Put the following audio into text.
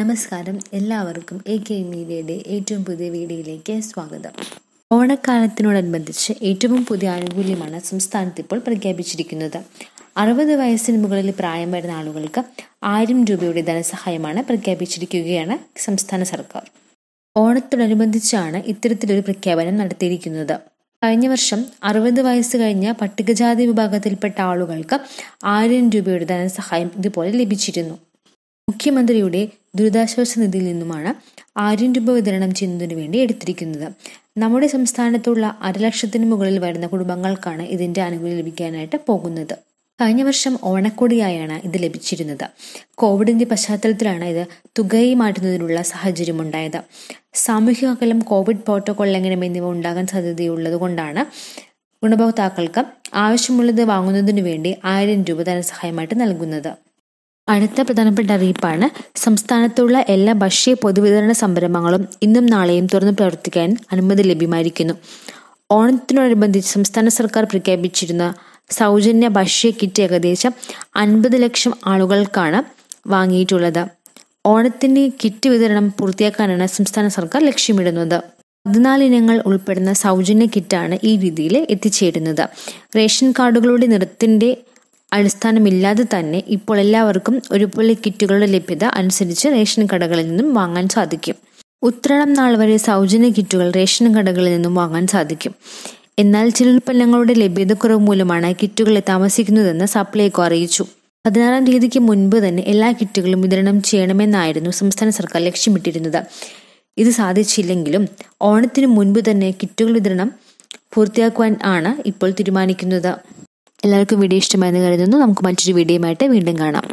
നമസ്കാരം എല്ലാവർക്കും A K മീഡിയയുടെ ഏറ്റവും പുതിയ വീഡിയോയിലേക്ക് സ്വാഗതം ഓണക്കാലത്തിനോടനുബന്ധിച്ച് ഏറ്റവും പുതിയ ആനുകൂല്യമാണ് സംസ്ഥാനത്ത് ഇപ്പോൾ പ്രഖ്യാപിച്ചിരിക്കുന്നത് അറുപത് വയസ്സിന് മുകളിൽ പ്രായം വരുന്ന ആളുകൾക്ക് ആയിരം രൂപയുടെ ധനസഹായമാണ് പ്രഖ്യാപിച്ചിരിക്കുകയാണ് സംസ്ഥാന സർക്കാർ ഓണത്തോടനുബന്ധിച്ചാണ് ഇത്തരത്തിലൊരു പ്രഖ്യാപനം നടത്തിയിരിക്കുന്നത് കഴിഞ്ഞ വർഷം അറുപത് വയസ്സ് കഴിഞ്ഞ പട്ടികജാതി വിഭാഗത്തിൽപ്പെട്ട ആളുകൾക്ക് ആയിരം രൂപയുടെ ധനസഹായം ഇതുപോലെ ലഭിച്ചിരുന്നു മുഖ്യമന്ത്രിയുടെ ദുരിതാശ്വാസ നിധിയിൽ നിന്നുമാണ് ആയിരം രൂപ വിതരണം ചെയ്യുന്നതിനു വേണ്ടി എടുത്തിരിക്കുന്നത് നമ്മുടെ സംസ്ഥാനത്തുള്ള അരലക്ഷത്തിന് മുകളിൽ വരുന്ന കുടുംബങ്ങൾക്കാണ് ഇതിന്റെ ആനുകൂല്യം ലഭിക്കാനായിട്ട് പോകുന്നത് കഴിഞ്ഞ വർഷം ഓണക്കോടിയായാണ് ഇത് ലഭിച്ചിരുന്നത് കോവിഡിന്റെ പശ്ചാത്തലത്തിലാണ് ഇത് തുകയെ മാറ്റുന്നതിനുള്ള സാഹചര്യമുണ്ടായത് സാമൂഹിക അകലം കോവിഡ് പ്രോട്ടോകോൾ ലംഘനം എന്നിവ ഉണ്ടാകാൻ കൊണ്ടാണ് ഗുണഭോക്താക്കൾക്ക് ആവശ്യമുള്ളത് വാങ്ങുന്നതിനു വേണ്ടി ആയിരം രൂപ ധനസഹായമായിട്ട് നൽകുന്നത് അടുത്ത പ്രധാനപ്പെട്ട അറിയിപ്പാണ് സംസ്ഥാനത്തുള്ള എല്ലാ ഭക്ഷ്യ പൊതുവിതരണ സംരംഭങ്ങളും ഇന്നും നാളെയും തുറന്നു പ്രവർത്തിക്കാൻ അനുമതി ലഭ്യമായിരിക്കുന്നു ഓണത്തിനോടനുബന്ധിച്ച് സംസ്ഥാന സർക്കാർ പ്രഖ്യാപിച്ചിരുന്ന സൗജന്യ ഭക്ഷ്യ കിറ്റ് ഏകദേശം അൻപത് ലക്ഷം ആളുകൾക്കാണ് വാങ്ങിയിട്ടുള്ളത് ഓണത്തിന് കിറ്റ് വിതരണം പൂർത്തിയാക്കാനാണ് സംസ്ഥാന സർക്കാർ ലക്ഷ്യമിടുന്നത് പതിനാല് ഇനങ്ങൾ ഉൾപ്പെടുന്ന സൗജന്യ കിറ്റാണ് ഈ രീതിയിൽ എത്തിച്ചേരുന്നത് റേഷൻ കാർഡുകളുടെ നിറത്തിന്റെ അടിസ്ഥാനമില്ലാതെ തന്നെ ഇപ്പോൾ എല്ലാവർക്കും ഒരുപോലെ കിറ്റുകളുടെ ലഭ്യത അനുസരിച്ച് റേഷൻ കടകളിൽ നിന്നും വാങ്ങാൻ സാധിക്കും ഉത്രണം നാൾ വരെ സൗജന്യ കിറ്റുകൾ റേഷൻ കടകളിൽ നിന്നും വാങ്ങാൻ സാധിക്കും എന്നാൽ ചില ഉൽപ്പന്നങ്ങളുടെ ലഭ്യതക്കുറവ് മൂലമാണ് കിറ്റുകളെ താമസിക്കുന്നതെന്ന് സപ്ലൈകോ അറിയിച്ചു പതിനാറാം തീയതിക്ക് മുൻപ് തന്നെ എല്ലാ കിറ്റുകളും വിതരണം ചെയ്യണമെന്നായിരുന്നു സംസ്ഥാന സർക്കാർ ലക്ഷ്യമിട്ടിരുന്നത് ഇത് സാധിച്ചില്ലെങ്കിലും ഓണത്തിന് മുൻപ് തന്നെ കിറ്റുകൾ വിതരണം പൂർത്തിയാക്കുവാൻ ആണ് ഇപ്പോൾ തീരുമാനിക്കുന്നത് എല്ലാവർക്കും വീഡിയോ ഇഷ്ടമായെന്ന് കരുതുന്നു നമുക്ക് മറ്റൊരു വീഡിയോയുമായിട്ട് വീണ്ടും കാണാം